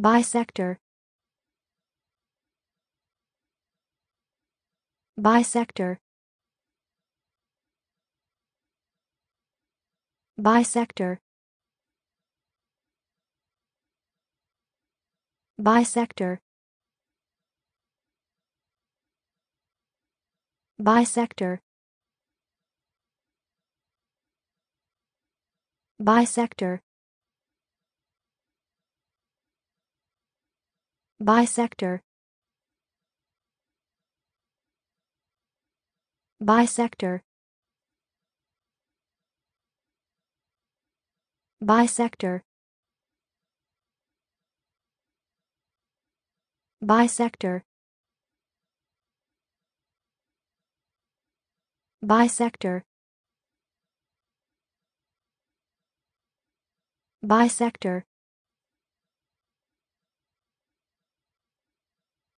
bisector bisector bisector bisector bisector bisector bisector bisector bisector bisector bisector bisector